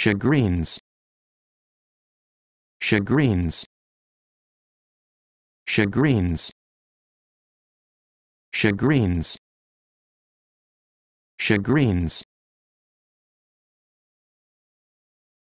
chagrins chagrins chagrins chagrins chagrins